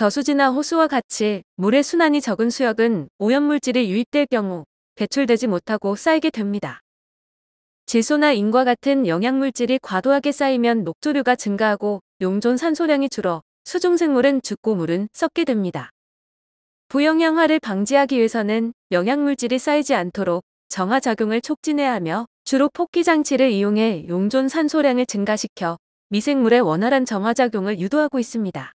저수지나 호수와 같이 물의 순환이 적은 수역은 오염물질이 유입될 경우 배출되지 못하고 쌓이게 됩니다. 질소나 인과 같은 영양물질이 과도하게 쌓이면 녹조류가 증가하고 용존 산소량이 줄어 수중생물은 죽고 물은 썩게 됩니다. 부영양화를 방지하기 위해서는 영양물질이 쌓이지 않도록 정화작용을 촉진해야 하며 주로 폭기장치를 이용해 용존 산소량을 증가시켜 미생물의 원활한 정화작용을 유도하고 있습니다.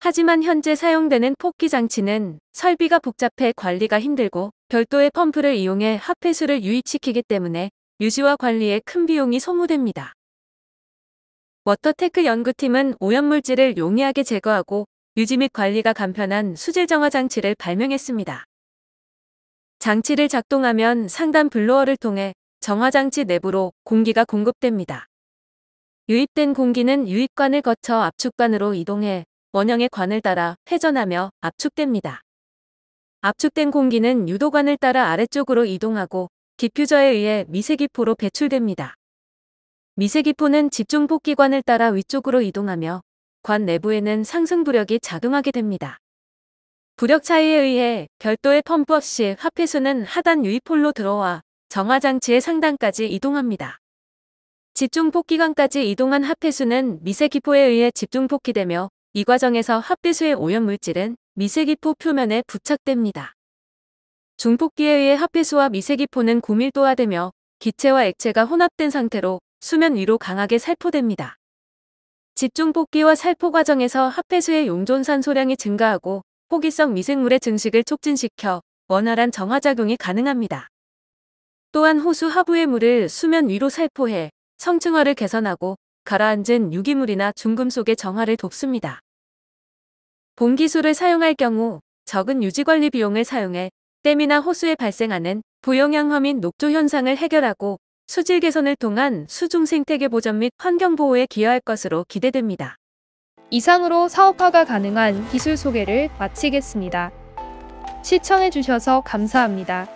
하지만 현재 사용되는 폭기 장치는 설비가 복잡해 관리가 힘들고 별도의 펌프를 이용해 합폐수를 유입시키기 때문에 유지와 관리에 큰 비용이 소모됩니다. 워터테크 연구팀은 오염물질을 용이하게 제거하고 유지 및 관리가 간편한 수질정화 장치를 발명했습니다. 장치를 작동하면 상단 블로어를 통해 정화장치 내부로 공기가 공급됩니다. 유입된 공기는 유입관을 거쳐 압축관으로 이동해 원형의 관을 따라 회전하며 압축됩니다. 압축된 공기는 유도관을 따라 아래쪽으로 이동하고 디퓨저에 의해 미세기포로 배출됩니다. 미세기포는 집중폭기관을 따라 위쪽으로 이동하며 관 내부에는 상승부력이 작용하게 됩니다. 부력 차이에 의해 별도의 펌프 없이 화폐수는 하단 유입홀로 들어와 정화장치의 상단까지 이동합니다. 집중폭기관까지 이동한 화폐수는 미세기포에 의해 집중폭기되며 이 과정에서 합비수의 오염물질은 미세기포 표면에 부착됩니다. 중폭기에 의해 합비수와 미세기포는 고밀도화되며 기체와 액체가 혼합된 상태로 수면 위로 강하게 살포됩니다. 집중 폭기와 살포 과정에서 합폐수의 용존산 소량이 증가하고 포기성 미생물의 증식을 촉진시켜 원활한 정화작용이 가능합니다. 또한 호수 하부의 물을 수면 위로 살포해 성층화를 개선하고 가라앉은 유기물이나 중금속의 정화를 돕습니다. 봉기술을 사용할 경우 적은 유지관리 비용을 사용해 댐이나 호수에 발생하는 부영양화 및 녹조 현상을 해결하고 수질 개선을 통한 수중 생태계 보전 및 환경 보호에 기여할 것으로 기대됩니다. 이상으로 사업화가 가능한 기술 소개를 마치겠습니다. 시청해주셔서 감사합니다.